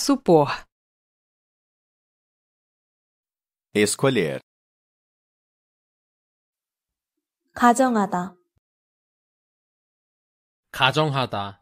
supor. Escolher. 가정하다. 가정하다.